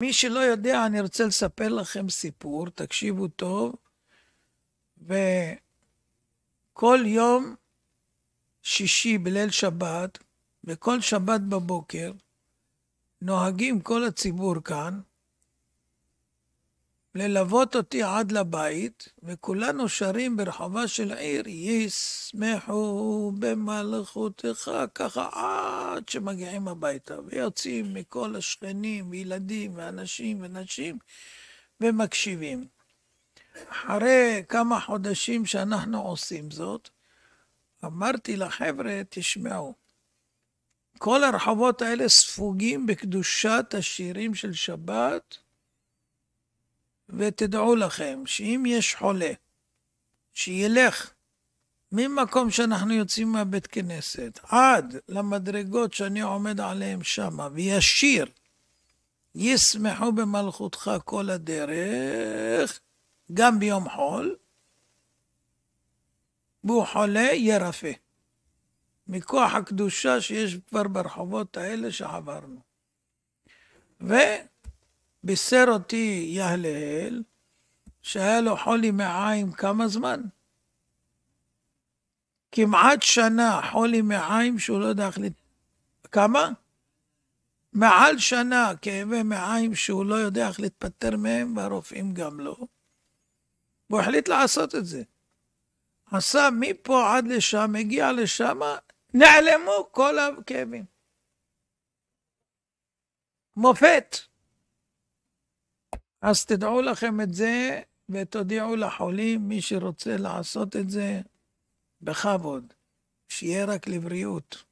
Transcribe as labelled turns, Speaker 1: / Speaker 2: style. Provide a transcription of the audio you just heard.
Speaker 1: מי שלא יודע, אני רוצה לספר לכם סיפור, תקשיבו טוב. וכל יום שישי בליל שבת, וכל שבת בבוקר, נוהגים כל הציבור כאן ללוות אותי עד לבית, וכולנו שרים ברחבה של העיר, ישמחו במלכותך, ככה עד שמגיעים הביתה, ויוצאים מכל השכנים, וילדים, ואנשים, ונשים, ומקשיבים. אחרי כמה חודשים שאנחנו עושים זאת, אמרתי לחבר'ה, תשמעו, כל הרחבות האלה ספוגים בקדושת השירים של שבת, ותדעו לכם שאם יש חולה, שילך ממקום שאנחנו יוצאים מהבית כנסת עד למדרגות שאני עומד עליהן שמה, וישיר, ישמחו במלכותך כל הדרך, גם ביום חול, והוא חולה, ירפא. מכוח הקדושה שיש כבר ברחובות האלה שעברנו. ו... בישר אותי יהלל שהיה לו חולי מעיים כמה זמן? כמעט שנה חולי מעיים שהוא לא יודע איך... לת... כמה? מעל שנה כאבי מעיים שהוא לא יודע איך להתפטר מהם, והרופאים גם לא. והוא החליט לעשות את זה. עשה מפה עד לשם, הגיע לשם, נעלמו כל הכאבים. מופת. אז תדעו לכם את זה, ותודיעו לחולים, מי שרוצה לעשות את זה, בכבוד. שיהיה רק לבריאות.